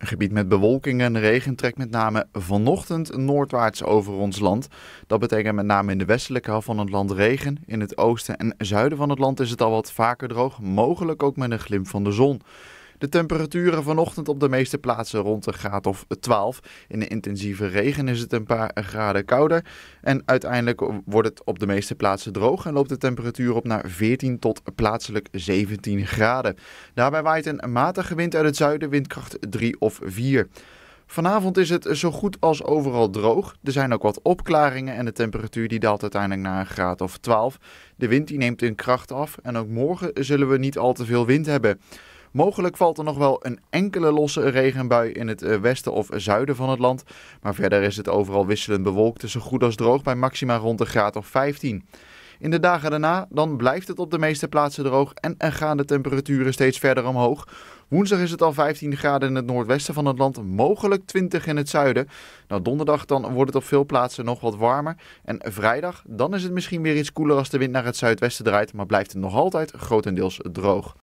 Een gebied met bewolking en regen trekt met name vanochtend noordwaarts over ons land. Dat betekent met name in de westelijke helft van het land regen. In het oosten en zuiden van het land is het al wat vaker droog, mogelijk ook met een glimp van de zon. De temperaturen vanochtend op de meeste plaatsen rond een graad of 12. In de intensieve regen is het een paar graden kouder. En uiteindelijk wordt het op de meeste plaatsen droog en loopt de temperatuur op naar 14 tot plaatselijk 17 graden. Daarbij waait een matige wind uit het zuiden, windkracht 3 of 4. Vanavond is het zo goed als overal droog. Er zijn ook wat opklaringen en de temperatuur die daalt uiteindelijk naar een graad of 12. De wind die neemt in kracht af en ook morgen zullen we niet al te veel wind hebben. Mogelijk valt er nog wel een enkele losse regenbui in het eh, westen of zuiden van het land. Maar verder is het overal wisselend bewolkt, zo goed als droog bij maxima rond de graad of 15. In de dagen daarna dan blijft het op de meeste plaatsen droog en gaan de temperaturen steeds verder omhoog. Woensdag is het al 15 graden in het noordwesten van het land, mogelijk 20 in het zuiden. Nou, donderdag dan wordt het op veel plaatsen nog wat warmer. En vrijdag dan is het misschien weer iets koeler als de wind naar het zuidwesten draait, maar blijft het nog altijd grotendeels droog.